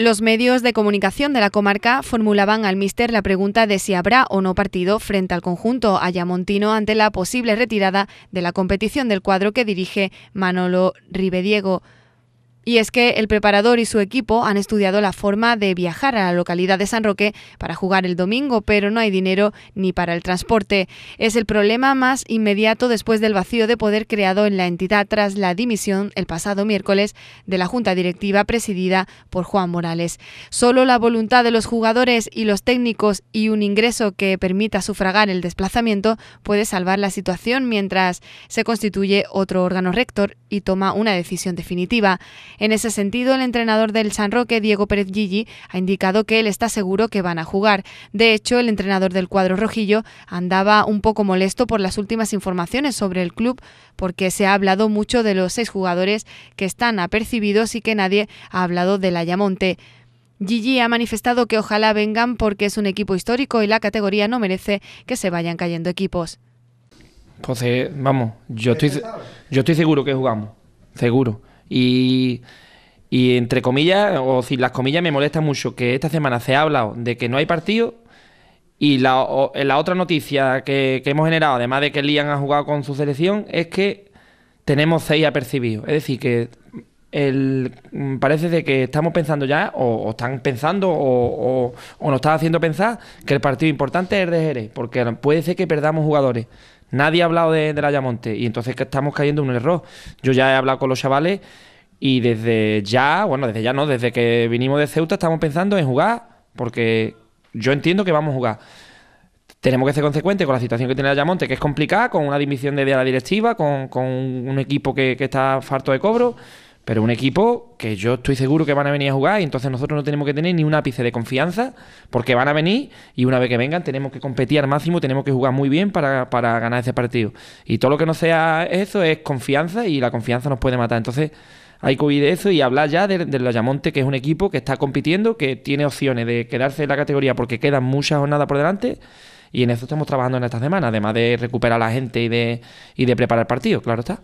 Los medios de comunicación de la comarca formulaban al míster la pregunta de si habrá o no partido frente al conjunto ayamontino ante la posible retirada de la competición del cuadro que dirige Manolo Ribediego. Y es que el preparador y su equipo han estudiado la forma de viajar a la localidad de San Roque para jugar el domingo, pero no hay dinero ni para el transporte. Es el problema más inmediato después del vacío de poder creado en la entidad tras la dimisión el pasado miércoles de la Junta Directiva presidida por Juan Morales. Solo la voluntad de los jugadores y los técnicos y un ingreso que permita sufragar el desplazamiento puede salvar la situación mientras se constituye otro órgano rector y toma una decisión definitiva. En ese sentido, el entrenador del San Roque, Diego Pérez Gigi, ha indicado que él está seguro que van a jugar. De hecho, el entrenador del cuadro rojillo andaba un poco molesto por las últimas informaciones sobre el club, porque se ha hablado mucho de los seis jugadores que están apercibidos y que nadie ha hablado de la Ayamonte. Gigi ha manifestado que ojalá vengan porque es un equipo histórico y la categoría no merece que se vayan cayendo equipos. José, vamos, yo estoy, yo estoy seguro que jugamos, seguro. Y, entre comillas, o sin las comillas, me molesta mucho que esta semana se ha hablado de que no hay partido. Y la, eh, otra noticia que, hemos generado, además de que Lian ha jugado con su selección, es que tenemos seis apercibidos. Es decir, que mm, parece de que estamos pensando ya, o, están pensando, o, o, nos está haciendo pensar que el partido importante es el de Jerez, porque puede ser que perdamos jugadores. Nadie ha hablado de, la Yamonte y entonces que estamos cayendo en un error. Yo ya he hablado con los chavales y desde ya, bueno, desde ya no, desde que vinimos de Ceuta estamos pensando en jugar porque yo entiendo que vamos a jugar. Tenemos que ser consecuentes con la situación que tiene la Yamonte, que es complicada, con una dimisión de la directiva, con, un equipo que, que está farto de cobro. Pero un equipo que yo estoy seguro que van a venir a jugar y entonces nosotros no tenemos que tener ni un ápice de confianza porque van a venir y una vez que vengan tenemos que competir al máximo, tenemos que jugar muy bien para, ganar ese partido. Y todo lo que no sea eso es confianza y la confianza nos puede matar. Entonces hay que huir de eso y hablar ya del de que es un equipo que está compitiendo, que tiene opciones de quedarse en la categoría porque quedan muchas jornadas por delante. Y en eso estamos trabajando en esta semana, además de recuperar a la gente y de, y de preparar partidos, claro está.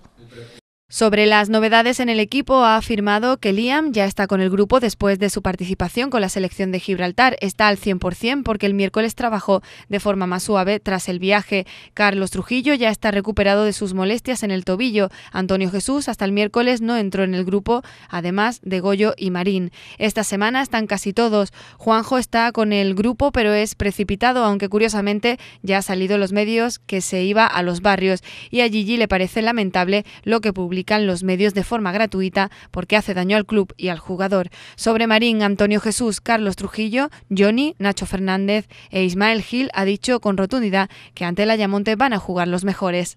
Sobre las novedades en el equipo, ha afirmado que Liam ya está con el grupo después de su participación con la selección de Gibraltar. Está al 100% porque el miércoles trabajó de forma más suave tras el viaje. Carlos Trujillo ya está recuperado de sus molestias en el tobillo. Antonio Jesús hasta el miércoles no entró en el grupo, además de Goyo y Marín. Esta semana están casi todos. Juanjo está con el grupo pero es precipitado, aunque curiosamente ya ha salido en los medios que se iba a los barrios. Y a Gigi le parece lamentable lo que publicó los medios de forma gratuita porque hace daño al club y al jugador. Sobre Marín, Antonio Jesús, Carlos Trujillo, Johnny, Nacho Fernández e Ismael Gil ha dicho con rotundidad que ante el Ayamonte van a jugar los mejores.